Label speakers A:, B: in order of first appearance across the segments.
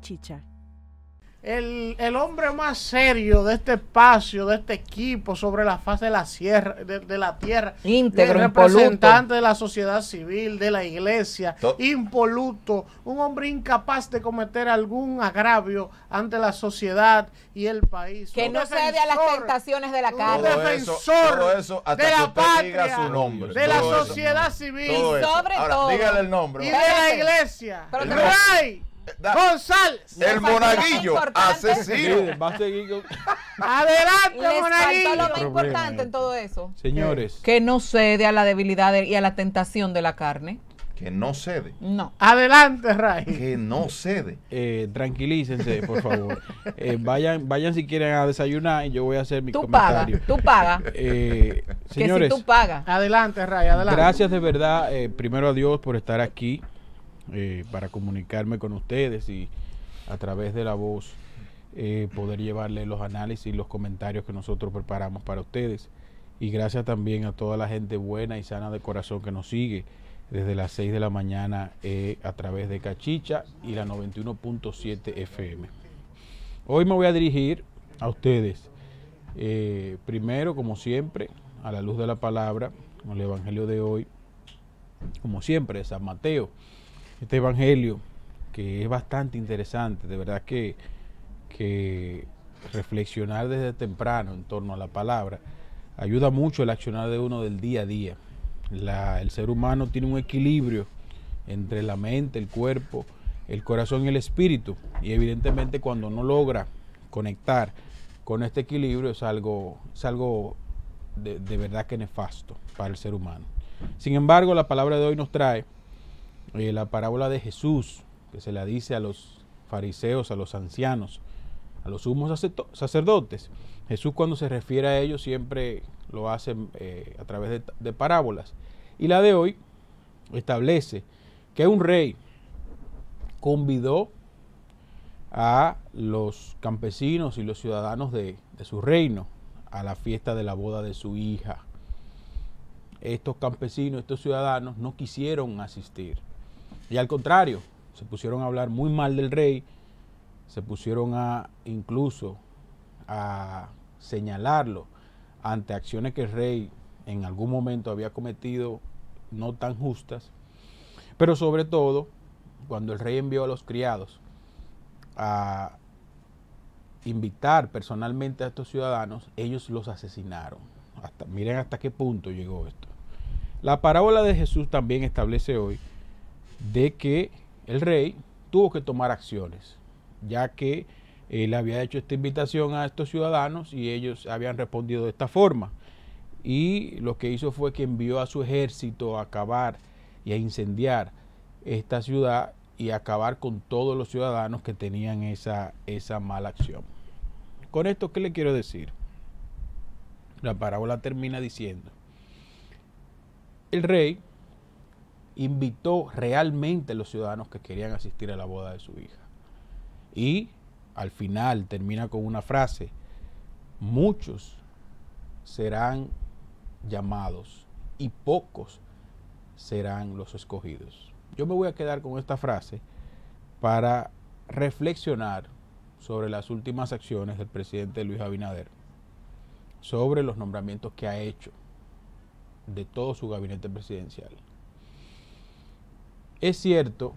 A: Chicha, El, hombre más serio de este espacio, de este equipo, sobre la faz de la, sierra, de, la tierra, íntegro, representante de la sociedad civil, de la iglesia, impoluto, un hombre incapaz de cometer algún agravio ante la sociedad y el país. Que un no cede a las tentaciones de la carne. defensor de la patria, de la sociedad civil, y sobre todo, el nombre, y de la iglesia. Pero, González. El monaguillo asesino. Adelante, Monaguillo monaguillo. lo más importante en todo eso. Señores. Que no cede a la debilidad y a la tentación de la carne. Que no cede. No. Adelante, Ray. Que no cede. Eh, tranquilícense, por favor. Eh, vayan, vayan si quieren a desayunar y yo voy a hacer mi tú comentario. Paga, tú pagas. señores. Eh, que si tú pagas. Adelante, Ray, adelante. Gracias de verdad, eh, primero a Dios por estar aquí. Eh, para comunicarme con ustedes y a través de la voz eh, poder llevarle los análisis y los comentarios que nosotros preparamos para ustedes. Y gracias también a toda la gente buena y sana de corazón que nos sigue desde las 6 de la mañana eh, a través de Cachicha y la 91.7 FM. Hoy me voy a dirigir a ustedes, primero, como siempre, a la luz de la palabra, con el Evangelio de hoy, como siempre, San Mateo, este Evangelio, que es bastante interesante, de verdad que, que reflexionar desde temprano en torno a la palabra ayuda mucho el accionar de uno del día a día. el ser humano tiene un equilibrio entre la mente, el cuerpo, el corazón y el espíritu. Y evidentemente cuando no logra conectar con este equilibrio es algo, es algo de, de verdad que nefasto para el ser humano. Sin embargo, la palabra de hoy nos trae eh, la parábola de Jesús, que se la dice a los fariseos, a los ancianos, a los sumos sacerdotes. Jesús cuando se refiere a ellos siempre lo hace eh, a través de, parábolas. Y la de hoy establece que un rey convidó a los campesinos y los ciudadanos de, su reino a la fiesta de la boda de su hija. Estos campesinos, estos ciudadanos no quisieron asistir. Y al contrario, se pusieron a hablar muy mal del rey, se pusieron a incluso a señalarlo ante acciones que el rey en algún momento había cometido no tan justas, pero sobre todo cuando el rey envió a los criados a invitar personalmente a estos ciudadanos, ellos los asesinaron. Hasta, miren hasta qué punto llegó esto. La parábola de Jesús también establece hoy de que el rey tuvo que tomar acciones, ya que él había hecho esta invitación a estos ciudadanos y ellos habían respondido de esta forma. Y lo que hizo fue que envió a su ejército a acabar y a incendiar esta ciudad y acabar con todos los ciudadanos que tenían esa, esa mala acción. Con esto, ¿qué le quiero decir? La parábola termina diciendo, el rey invitó realmente a los ciudadanos que querían asistir a la boda de su hija. Y al final termina con una frase, muchos serán llamados y pocos serán los escogidos. Yo me voy a quedar con esta frase para reflexionar sobre las últimas acciones del presidente Luis Abinader, sobre los nombramientos que ha hecho de todo su gabinete presidencial, es cierto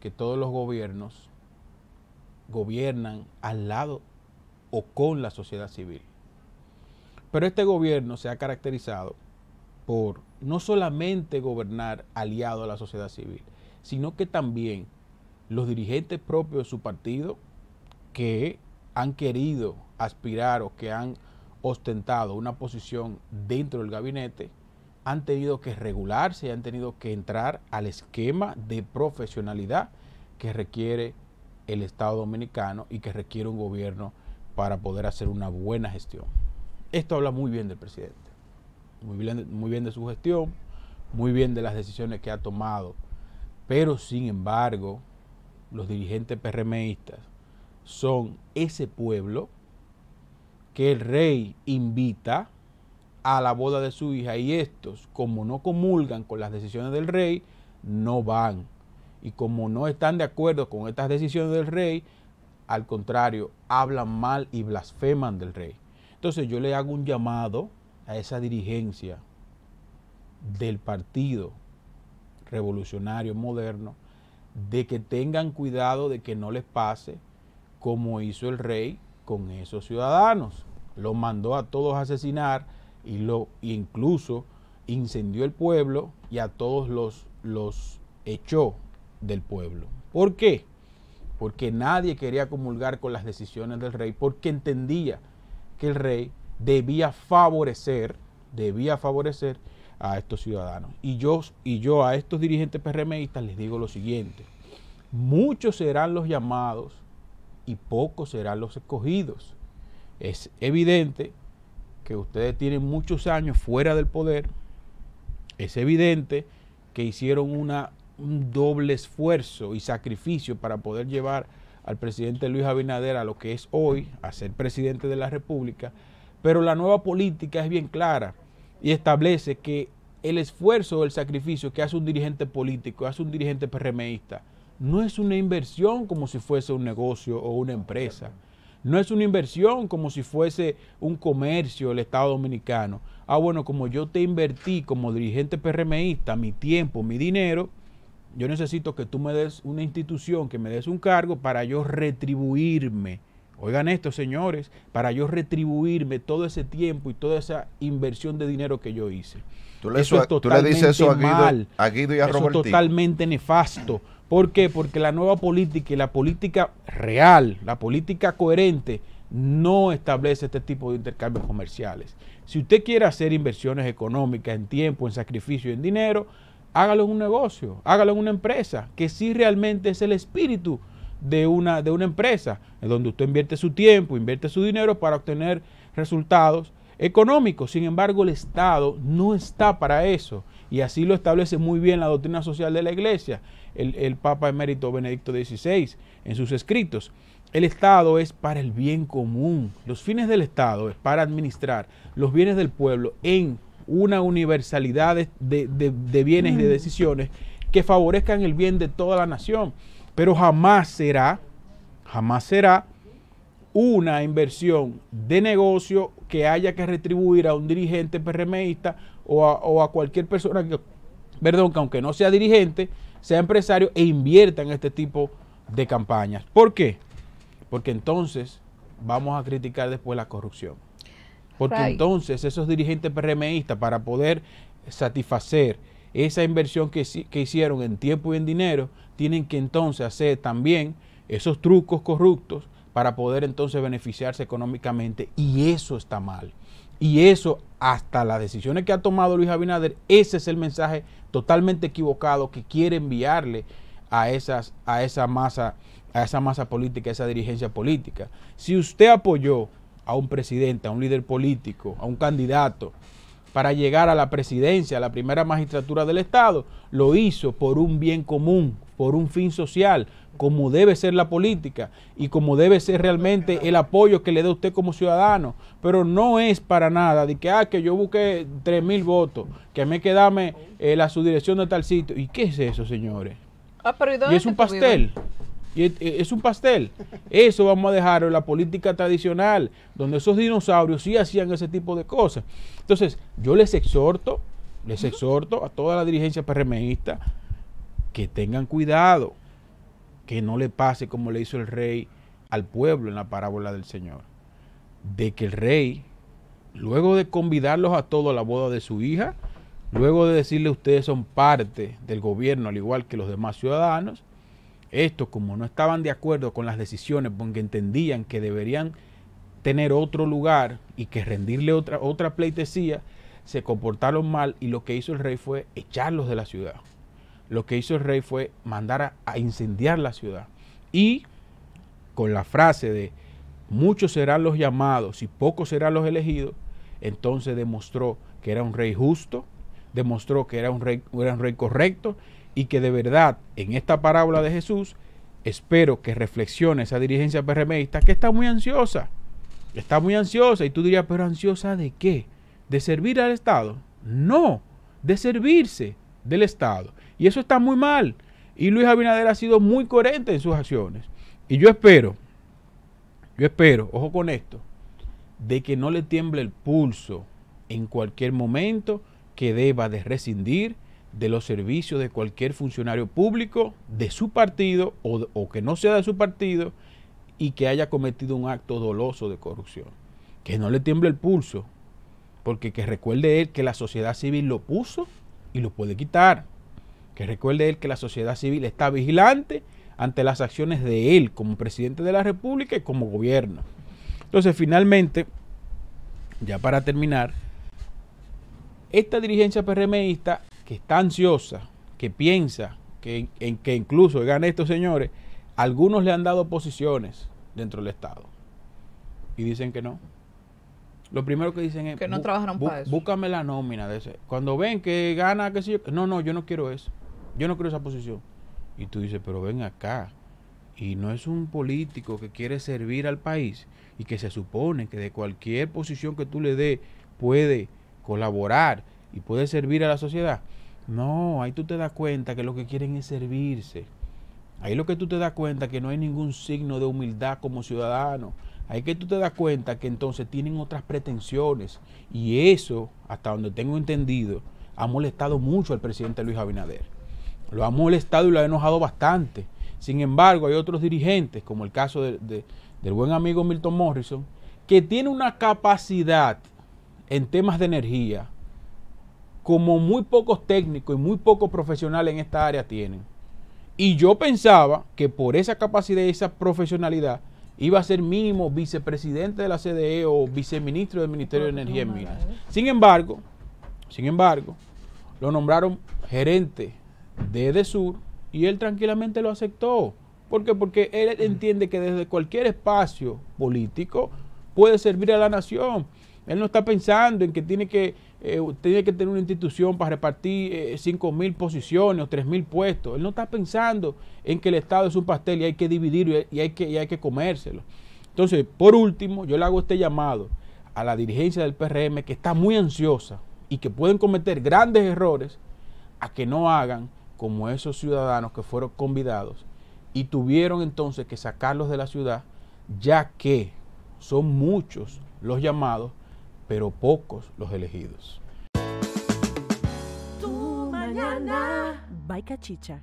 A: que todos los gobiernos gobiernan al lado o con la sociedad civil. Pero este gobierno se ha caracterizado por no solamente gobernar aliado a la sociedad civil, sino que también los dirigentes propios de su partido que han querido aspirar o que han ostentado una posición dentro del gabinete han tenido que regularse, han tenido que entrar al esquema de profesionalidad que requiere el Estado dominicano y que requiere un gobierno para poder hacer una buena gestión. Esto habla muy bien del presidente, muy bien, muy bien de su gestión, muy bien de las decisiones que ha tomado, pero sin embargo los dirigentes PRMistas son ese pueblo que el rey invita a la boda de su hija y estos, como no comulgan con las decisiones del rey, no van. Y como no están de acuerdo con estas decisiones del rey, al contrario, hablan mal y blasfeman del rey. Entonces yo le hago un llamado a esa dirigencia del Partido Revolucionario Moderno de que tengan cuidado de que no les pase como hizo el rey con esos ciudadanos. Los mandó a todos a asesinar y lo incluso incendió el pueblo y a todos los, los echó del pueblo. ¿Por qué? Porque nadie quería comulgar con las decisiones del rey porque entendía que el rey debía favorecer, debía favorecer a estos ciudadanos. Y yo, y yo a estos dirigentes PRMistas les digo lo siguiente, muchos serán los llamados y pocos serán los escogidos. Es evidente que ustedes tienen muchos años fuera del poder, es evidente que hicieron un doble esfuerzo y sacrificio para poder llevar al presidente Luis Abinader a lo que es hoy, a ser presidente de la República, pero la nueva política es bien clara y establece que el esfuerzo o el sacrificio que hace un dirigente político, hace un dirigente PRMista, no es una inversión como si fuese un negocio o una empresa. No es una inversión como si fuese un comercio el Estado Dominicano. Ah, bueno, como yo te invertí como dirigente PRMista mi tiempo, mi dinero, yo necesito que tú me des una institución, que me des un cargo para yo retribuirme. Oigan esto, señores, para yo retribuirme todo ese tiempo y toda esa inversión de dinero que yo hice. Tú le, eso es totalmente dices eso a Guido, mal. y es totalmente nefasto. ¿Por qué? Porque la nueva política y la política real, la política coherente, no establece este tipo de intercambios comerciales. Si usted quiere hacer inversiones económicas en tiempo, en sacrificio, en dinero, hágalo en un negocio, hágalo en una empresa, que sí realmente es el espíritu de una, de una empresa, en donde usted invierte su tiempo, invierte su dinero para obtener resultados económicos. Sin embargo, el Estado no está para eso. Y así lo establece muy bien la doctrina social de la Iglesia, el, Papa emérito Benedicto XVI, en sus escritos. El Estado es para el bien común. Los fines del Estado es para administrar los bienes del pueblo en una universalidad de, bienes y de mm. decisiones que favorezcan el bien de toda la nación. Pero jamás será, jamás será una inversión de negocio que haya que retribuir a un dirigente PRMista o a, cualquier persona que, perdón, que aunque no sea dirigente, sea empresario e invierta en este tipo de campañas. ¿Por qué? Porque entonces vamos a criticar después la corrupción. Porque entonces esos dirigentes PRMistas para poder satisfacer esa inversión que hicieron en tiempo y en dinero, tienen que entonces hacer también esos trucos corruptos para poder entonces beneficiarse económicamente. Y eso está mal. Y eso hasta las decisiones que ha tomado Luis Abinader, ese es el mensaje totalmente equivocado que quiere enviarle a, esas, a esa masa a esa masa política, a esa dirigencia política. Si usted apoyó a un presidente, a un líder político, a un candidato para llegar a la presidencia, a la primera magistratura del Estado, lo hizo por un bien común, por un fin social, como debe ser la política y como debe ser realmente el apoyo que le dé usted como ciudadano. Pero no es para nada de que, ah, que yo busque 3000 votos, que me quedame eh, la subdirección de tal sitio. ¿Y qué es eso, señores? Ah, ¿y, es un pastel. Eh, es, un pastel. Eso vamos a dejar en la política tradicional, donde esos dinosaurios sí hacían ese tipo de cosas. Entonces, yo les exhorto, les exhorto a toda la dirigencia PRMista que tengan cuidado que no le pase como le hizo el rey al pueblo en la parábola del Señor. De que el rey, luego de convidarlos a todos a la boda de su hija, luego de decirle ustedes son parte del gobierno al igual que los demás ciudadanos, estos como no estaban de acuerdo con las decisiones porque entendían que deberían tener otro lugar y que rendirle otra, otra pleitesía, se comportaron mal y lo que hizo el rey fue echarlos de la ciudad lo que hizo el rey fue mandar a, incendiar la ciudad. Y con la frase de muchos serán los llamados y pocos serán los elegidos, entonces demostró que era un rey justo, demostró que era un rey, rey correcto y que de verdad en esta parábola de Jesús espero que reflexione esa dirigencia PRMista que está muy ansiosa, está muy ansiosa y tú dirías, pero ansiosa de qué? ¿De servir al Estado? No, de servirse, del Estado. Y eso está muy mal. Y Luis Abinader ha sido muy coherente en sus acciones. Y yo espero, yo espero, ojo con esto, de que no le tiemble el pulso en cualquier momento que deba de rescindir de los servicios de cualquier funcionario público de su partido o, o, que no sea de su partido y que haya cometido un acto doloso de corrupción. Que no le tiemble el pulso, porque que recuerde él que la sociedad civil lo puso y lo puede quitar. Que recuerde él que la sociedad civil está vigilante ante las acciones de él como presidente de la República y como gobierno. Entonces, finalmente, ya para terminar, esta dirigencia PRMista que está ansiosa, que piensa que, en, que incluso gane estos señores, algunos le han dado posiciones dentro del Estado y dicen que no, lo primero que dicen es... Que no Búscame la nómina de ese. Cuando ven que gana, que si no, no, yo no quiero eso. Yo no quiero esa posición. Y tú dices, pero ven acá. Y no es un político que quiere servir al país y que se supone que de cualquier posición que tú le des puede colaborar y puede servir a la sociedad. No, ahí tú te das cuenta que lo que quieren es servirse. Ahí lo que tú te das cuenta que no hay ningún signo de humildad como ciudadano hay que tú te das cuenta que entonces tienen otras pretensiones y eso, hasta donde tengo entendido, ha molestado mucho al presidente Luis Abinader. Lo ha molestado y lo ha enojado bastante. Sin embargo, hay otros dirigentes, como el caso del buen amigo Milton Morrison, que tiene una capacidad en temas de energía como muy pocos técnicos y muy pocos profesionales en esta área tienen. Y yo pensaba que por esa capacidad y esa profesionalidad iba a ser mínimo vicepresidente de la CDE o viceministro del Ministerio de Energía y Minas. Sin embargo, sin embargo, lo nombraron gerente de EDESUR y él tranquilamente lo aceptó. ¿Por qué? Porque él entiende que desde cualquier espacio político puede servir a la nación. Él no está pensando en que tiene que Usted eh, tiene que tener una institución para repartir eh, cinco mil posiciones o tres mil puestos. Él no está pensando en que el Estado es un pastel y hay que dividirlo y hay que, y hay que comérselo. Entonces, por último, yo le hago este llamado a la dirigencia del PRM que está muy ansiosa y que pueden cometer grandes errores a que no hagan como esos ciudadanos que fueron convidados y tuvieron entonces que sacarlos de la ciudad, ya que son muchos los llamados pero pocos los elegidos. Tu mañana. Baica Chicha.